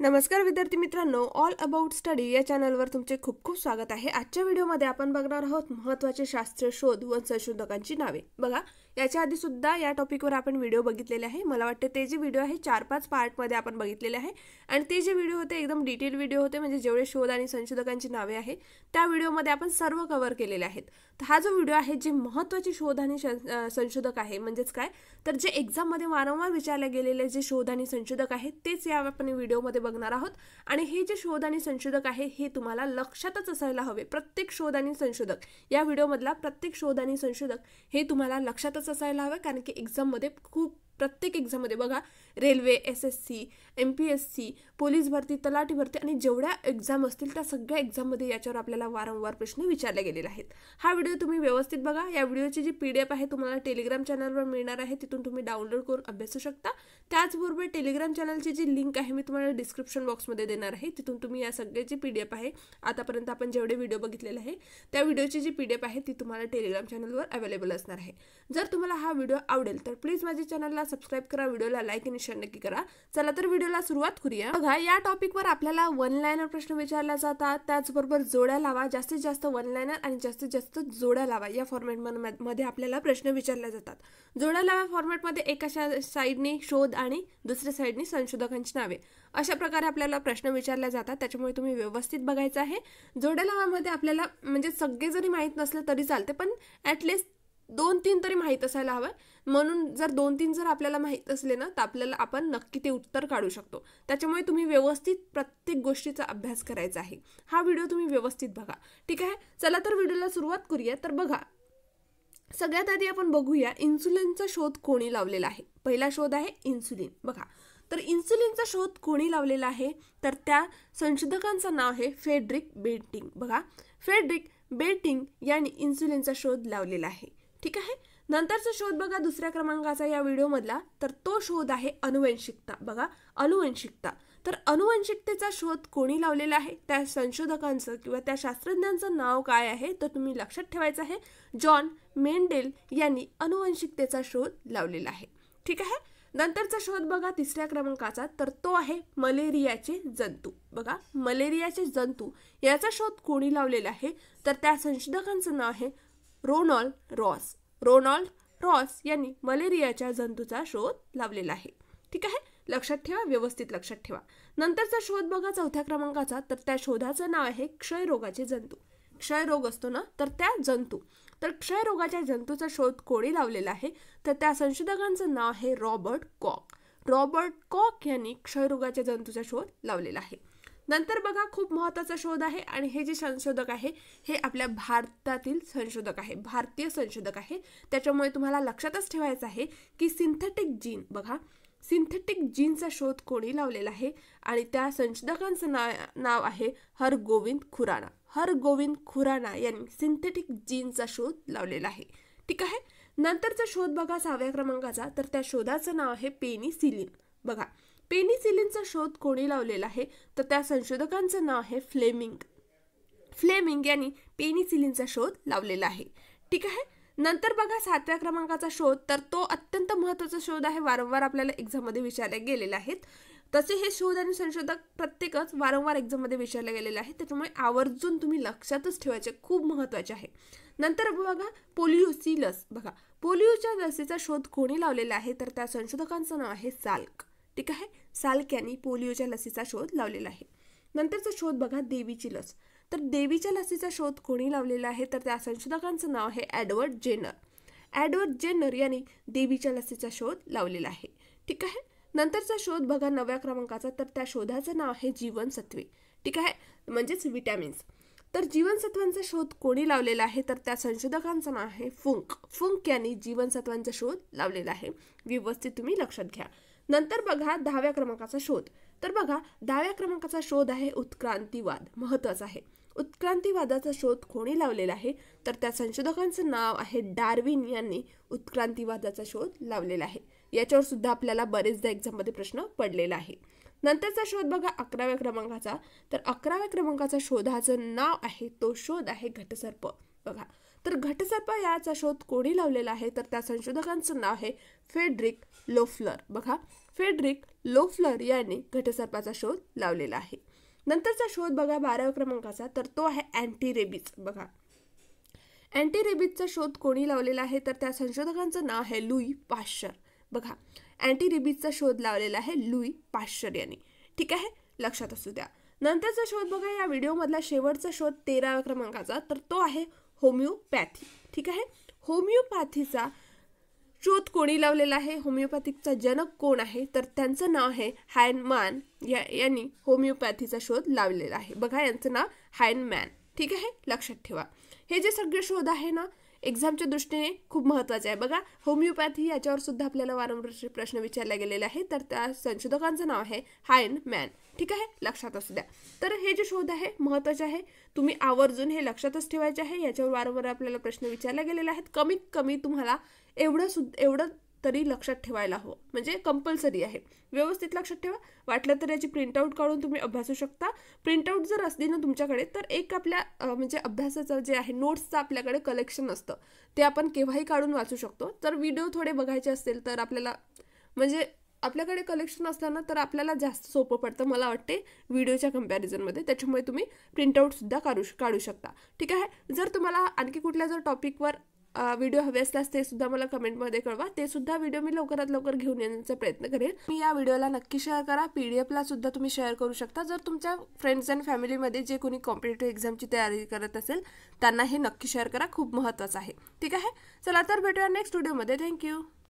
नमस्कार विद्यार्थी मित्रांनो ऑल अबाउट स्टडी या चॅनलवर तुमचे खूप खूप स्वागत आहे आजच्या व्हिडिओमध्ये आपण बघणार आहोत महत्वाचे शास्त्र शोध व संशोधकांची नावे बघा याच्या सुद्धा या टॉपिकवर आपण व्हिडिओ बघितलेले आहे मला वाटतं ते जे व्हिडिओ आहे चार पाच पार्टमध्ये आपण बघितलेले आहे आणि ते जे व्हिडिओ होते एकदम डिटेल व्हिडिओ होते म्हणजे जेवढे शोध आणि संशोधकांची नावे आहे त्या व्हिडिओमध्ये आपण सर्व कव्हर केलेले आहेत तर हा जो व्हिडिओ आहे जे महत्त्वाचे शोध आणि संशोधक आहे म्हणजेच काय तर जे एक्झाममध्ये वारंवार विचारले गेलेले जे शोध आणि संशोधक आहेत तेच या आपण व्हिडिओमध्ये बघणार आहोत आणि हे जे शोध आणि संशोधक आहे हे तुम्हाला लक्षातच असायला हवे प्रत्येक शोध आणि संशोधक या व्हिडिओमधला प्रत्येक शोध आणि संशोधक हे तुम्हाला लक्षातच असायला हवं कारण की एक्झाममध्ये खूप प्रत्येक एक्झाममध्ये बघा railway S S C M P S C police भरती तलाठी भरती आणि जेवढ्या एक्झाम असतील त्या सगळ्या एक्झाममध्ये याच्यावर आपल्याला वारंवार प्रश्न विचारले गेलेले आहेत हा व्हिडिओ तुम्ही व्यवस्थित बघा या व्हिडिओची जी पी डी एफ आहे तुम्हाला टेलिग्राम चॅनलवर मिळणार आहे तिथून तुम्ही डाउनलोड करून अभ्यासू शकता त्याचबरोबर टेलिग्राम चॅनलची जी लिंक आहे मी तुम्हाला डिस्क्रिप्शन बॉक्समध्ये देणार आहे तिथून तुम्ही या सगळ्याची पी डी एफ आहे आतापर्यंत आपण जेवढे व्हिडिओ बघितलेले आहे त्या व्हिडिओची जी पी डी एफ आहे ती तुम्हाला टेलिग्राम चॅनलवर अवेलेबल असणार आहे जर तुम्हाला हा व्हिडिओ आवडेल तर प्लीज माझ्या चॅनलला सबस्क्राईब करा व्हिडिओला लाईक आणि शेअर नक्की करा चला तर व्हिडिओला सुरुवात करूया बघा या टॉपिकवर आपल्याला वन लायनर प्रश्न विचारला जातात त्याचबरोबर जोड्या लावा जास्तीत जास्त वन लायनर आणि जास्तीत जास्त जोड्या लावा या फॉर्मॅट मध्ये आपल्याला प्रश्न विचारले जातात जोड्या लावा फॉर्मॅटमध्ये एका साईडने शोध आणि दुसऱ्या साईडनी संशोधकांची नावे अशा प्रकारे आपल्याला प्रश्न विचारल्या जातात त्याच्यामुळे तुम्ही व्यवस्थित बघायचं आहे जोड्या लावामध्ये आपल्याला म्हणजे सगळे जरी माहीत नसले तरी चालते पण ॲटलिस्ट दोन तीन तरी माहीत असायला हवं म्हणून जर दोन तीन जर आपल्याला माहीत असले ना तर आपल्याला आपण नक्की ते उत्तर काढू शकतो त्याच्यामुळे तुम्ही व्यवस्थित प्रत्येक गोष्टीचा अभ्यास करायचा आहे हा व्हिडिओ तुम्ही व्यवस्थित बघा ठीक आहे चला तर व्हिडिओला सुरुवात करूया तर बघा सगळ्यात आधी आपण बघूया इन्सुलिनचा शोध कोणी लावलेला आहे पहिला शोध आहे इन्सुलिन बघा तर इन्सुलिनचा शोध कोणी लावलेला आहे तर त्या संशोधकांचं नाव आहे फेड्रिक बेटिंग बघा फेड्रिक बेटिंग यांनी इन्सुलिनचा शोध लावलेला आहे ठीक आहे नंतरचा शोध बघा दुसऱ्या क्रमांकाचा या व्हिडिओमधला तर तो शोध आहे अनुवंशिकता बघा अनुवंशिकता तर अनुवंशिकतेचा शोध कोणी लावलेला आहे त्या संशोधकांचं किंवा त्या शास्त्रज्ञांचं नाव काय आहे तर तुम्ही लक्षात ठेवायचं आहे जॉन मेंडेल यांनी अनुवंशिकतेचा शोध लावलेला आहे ठीक आहे नंतरचा शोध बघा तिसऱ्या क्रमांकाचा तर तो आहे मलेरियाचे जंतू बघा मलेरियाचे जंतू याचा शोध कोणी लावलेला आहे तर त्या संशोधकांचं नाव आहे रोनॉल्ड रॉस रोनॉल्ड रॉस यांनी मलेरियाच्या जंतूचा शोध लावलेला आहे ठीक आहे लक्षात ठेवा व्यवस्थित लक्षात ठेवा नंतरचा शोध बघा चौथ्या क्रमांकाचा तर त्या शोधाचं नाव आहे क्षयरोगाचे जंतू क्षयरोग असतो ना तर त्या जंतू तर क्षयरोगाच्या जंतूचा शोध कोणी लावलेला आहे तर त्या संशोधकांचं नाव आहे रॉबर्ट कॉक रॉबर्ट कॉक यांनी क्षयरोगाच्या जंतूचा शोध लावलेला आहे नंतर बघा खूप महत्त्वाचा शोध आहे आणि हे जे संशोधक आहे हे आपल्या भारतातील संशोधक आहे भारतीय संशोधक आहे त्याच्यामुळे तुम्हाला लक्षातच ठेवायचं आहे की सिंथेटिक जीन बघा सिंथेटिक जीनचा शोध कोणी लावलेला आहे आणि त्या संशोधकांचं नाव नाव आहे हर गोविंद खुराना हर गोविंद खुराना यांनी सिंथेटिक जीनचा शोध लावलेला आहे ठीक आहे नंतरचा शोध बघा सहाव्या क्रमांकाचा तर त्या शोधाचं नाव आहे पेनिसिलिन बघा पेनिसिलिनचा शोध कोणी लावलेला आहे तर त्या संशोधकांचं नाव आहे फ्लेमिंग फ्लेमिंग यांनी पेनिसिलिनचा शोध लावलेला आहे ठीक आहे नंतर बघा सातव्या क्रमांकाचा शोध तर तो अत्यंत महत्त्वाचा शोध आहे वारंवार आपल्याला एक्झाममध्ये विचारले गेलेला आहेत तसे हे शोध आणि संशोधक प्रत्येकच वारंवार एक्झाममध्ये विचारले गेलेले आहे त्याच्यामुळे आवर्जून तुम्ही लक्षातच ठेवायचे खूप महत्त्वाचे आहे नंतर बघा पोलिओची लस बघा पोलिओच्या लसीचा शोध कोणी लावलेला आहे तर त्या संशोधकांचं नाव आहे साल्क ठीक आहे साल्क यांनी पोलिओच्या लसीचा शोध लावलेला आहे नंतरचा शोध बघा देवीची लस तर देवीच्या लसीचा शोध कोणी लावलेला आहे तर त्या संशोधकांचं नाव आहे ॲडवर्ड जेनर ॲडवर्ड जेनर यांनी देवीच्या लसीचा शोध लावलेला आहे ठीक आहे नंतरचा शोध बघा नव्या क्रमांकाचा तर त्या शोधाचं नाव आहे जीवनसत्वे ठीक आहे म्हणजेच विटॅमिन्स तर जीवनसत्वांचा शोध कोणी लावलेला आहे तर त्या संशोधकांचं नाव आहे फुंक फुंक यांनी जीवनसत्वांचा शोध लावलेला आहे व्यवस्थित तुम्ही लक्षात घ्या नंतर बघा दहाव्या क्रमांकाचा शोध तर बघा दहाव्या क्रमांकाचा शोध आहे उत्क्रांतीवाद महत्त्वाचा आहे उत्क्रांतीवादाचा शोध कोणी लावलेला आहे तर त्या संशोधकांचं नाव आहे डार्विन यांनी उत्क्रांतीवादाचा शोध लावलेला आहे याच्यावर सुद्धा आपल्याला बरेचदा एक्झाममध्ये प्रश्न पडलेला आहे नंतरचा शोध बघा अकराव्या क्रमांकाचा तर अकराव्या क्रमांकाचा शोधाचं नाव आहे तो शोध आहे घटसर्प बघा तर घटसर्पा याचा शोध कोणी लावलेला आहे तर त्या संशोधकांचं नाव आहे फेड्रिक लोफलर बघा फेड्रिक लोफलर यांनी घटसर्पाचा शोध लावलेला आहे नंतरचा शोध बघा बाराव्या क्रमांकाचा तर तो आहे अँटी रेबीज बघा अँटी रेबीजचा शोध कोणी लावलेला आहे तर त्या संशोधकांचं नाव आहे लुई पाश्चर बघा अँटी रेबीजचा शोध लावलेला आहे लुई पाश्चर यांनी ठीक आहे लक्षात असू द्या नंतरचा शोध बघा या व्हिडिओमधला शेवटचा शोध तेराव्या क्रमांकाचा तर तो आहे होमिओपॅथी ठीक आहे होमिओपॅथीचा शोध कोणी लावलेला आहे होमिओपॅथीचा जनक कोण आहे तर त्यांचं नाव आहे मॅन या यांनी होमिओपॅथीचा शोध लावलेला आहे बघा यांचं नाव मॅन ठीक आहे लक्षात ठेवा हे जे सगळे शोध आहे ना एक्झामच्या दृष्टीने खूप महत्त्वाचं आहे बघा होमिओपॅथी याच्यावर सुद्धा आपल्याला वारंवार प्रश्न विचारले गेलेले आहे तर त्या संशोधकांचं नाव आहे हायन मॅन ठीक आहे लक्षात असू द्या तर हे जे शोध आहे महत्त्वाचे आहे तुम्ही आवर्जून हे लक्षातच ठेवायचे आहे याच्यावर वारंवार आपल्याला प्रश्न विचारले गेलेले आहेत कमीत कमी तुम्हाला एवढं सुद्धा एवढं तरी लक्षात ठेवायला हवं म्हणजे कंपल्सरी आहे व्यवस्थित लक्षात ठेवा वाटलं तर याची प्रिंटआउट काढून तुम्ही अभ्यासू शकता प्रिंटआउट जर असली ना तुमच्याकडे तर एक आपल्या म्हणजे अभ्यासाचं जे आहे नोट्सचं आपल्याकडे कलेक्शन असतं ते आपण केव्हाही काढून वाचू शकतो तर व्हिडिओ थोडे बघायचे असतील तर आपल्याला म्हणजे आपल्याकडे कलेक्शन असताना तर आपल्याला जास्त सोपं पडतं मला वाटते व्हिडिओच्या कम्पॅरिझनमध्ये त्याच्यामुळे तुम्ही प्रिंटआउटसुद्धा काढू काढू शकता ठीक आहे जर तुम्हाला आणखी कुठल्या जर टॉपिकवर व्हिडिओ हवे असल्यास ते सुद्धा मला कमेंटमध्ये कळवा ते सुद्धा व्हिडिओ मी लवकरात लवकर घेऊन येण्याचा प्रयत्न करेन मी या व्हिडिओला नक्की शेअर करा पी डी एफला सुद्धा तुम्ही शेअर करू शकता जर तुमच्या फ्रेंड्स अँड फॅमिलीमध्ये जे कोणी कॉम्पिटेटिव्ह एक्झामची तयारी करत असेल त्यांना हे नक्की शेअर करा खूप महत्त्वाचं आहे ठीक आहे चला तर भेटूया नेक्स्ट व्हिडिओमध्ये थँक्यू